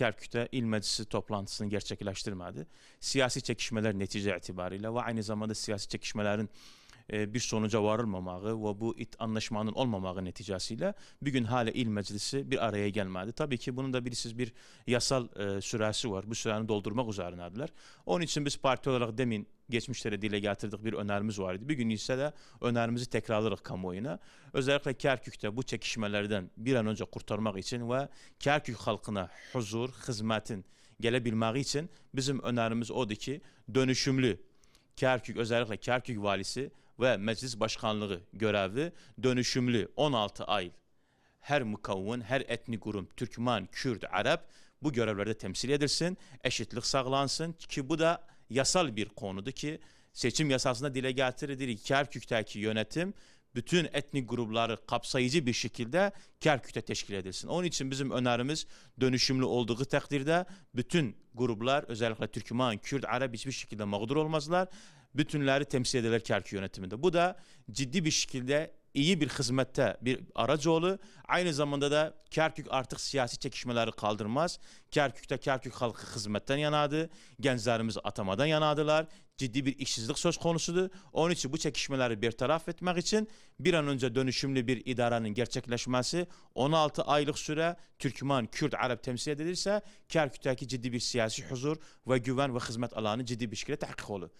Kerkük'te il meclisi toplantısını gerçekleştirmedi. Siyasi çekişmeler netice itibariyle ve aynı zamanda siyasi çekişmelerin e, bir sonuca varılmamağı ve bu it anlaşmanın olmamağı neticesiyle bir gün hala il meclisi bir araya gelmedi. Tabii ki bunun da birisiz bir yasal e, süresi var. Bu süreni doldurmak üzerinədirlər. Onun için biz parti olarak demin geçmişlere dile getirdik bir önerimiz vardı. Bir gün ise de önerimizi tekrarlarız kamuoyuna. Özellikle Kerkük'te bu çekişmelerden bir an önce kurtarmak için ve Kerkük halkına huzur, hizmetin gelebilmesi için bizim önerimiz odur ki dönüşümlü Kerkük özellikle Kerkük valisi ve meclis başkanlığı görevi dönüşümlü 16 ay her mukavvun, her etnik grup, Türkmen, Kürt, Arap bu görevlerde temsil edilsin, eşitlik sağlansın ki bu da yasal bir konudur ki seçim yasasında dile getirildiği Kerkük'teki yönetim bütün etnik grupları kapsayıcı bir şekilde kar teşkil edilsin. Onun için bizim önerimiz dönüşümlü olduğu takdirde bütün gruplar özellikle Türkmen, Kürt, Arap hiçbir şekilde mağdur olmazlar. Bütünleri temsil edilir kar yönetiminde. Bu da ciddi bir şekilde iyi bir hizmette bir aracı olu, Aynı zamanda da Kerkük artık siyasi çekişmeleri kaldırmaz. Kerkük'te Kerkük halkı hizmetten yanadı. Gençlerimiz atamadan yanadılar. Ciddi bir işsizlik söz konusudur. Onun için bu çekişmeleri bertaraf etmek için bir an önce dönüşümlü bir idaranın gerçekleşmesi 16 aylık süre Türkmen, Kürt, Arap temsil edilirse Kerkük'teki ciddi bir siyasi huzur ve güven ve hizmet alanı ciddi bir şekilde tahkik olur.